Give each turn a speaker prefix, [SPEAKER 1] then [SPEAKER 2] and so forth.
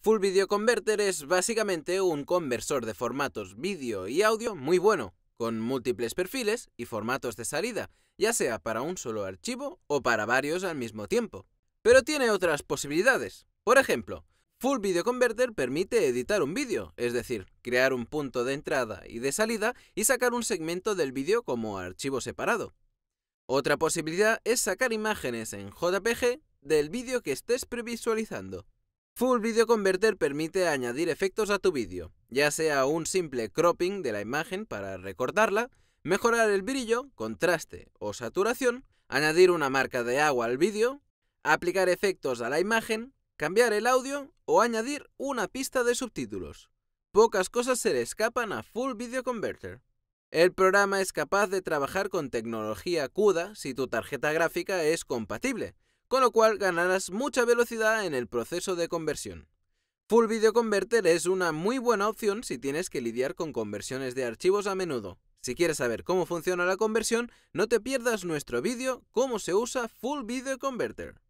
[SPEAKER 1] Full Video Converter es básicamente un conversor de formatos vídeo y audio muy bueno, con múltiples perfiles y formatos de salida, ya sea para un solo archivo o para varios al mismo tiempo. Pero tiene otras posibilidades. Por ejemplo, Full Video Converter permite editar un vídeo, es decir, crear un punto de entrada y de salida y sacar un segmento del vídeo como archivo separado. Otra posibilidad es sacar imágenes en JPG del vídeo que estés previsualizando. Full Video Converter permite añadir efectos a tu vídeo, ya sea un simple cropping de la imagen para recortarla, mejorar el brillo, contraste o saturación, añadir una marca de agua al vídeo, aplicar efectos a la imagen, cambiar el audio o añadir una pista de subtítulos. Pocas cosas se le escapan a Full Video Converter. El programa es capaz de trabajar con tecnología CUDA si tu tarjeta gráfica es compatible, con lo cual ganarás mucha velocidad en el proceso de conversión. Full Video Converter es una muy buena opción si tienes que lidiar con conversiones de archivos a menudo. Si quieres saber cómo funciona la conversión, no te pierdas nuestro vídeo Cómo se usa Full Video Converter.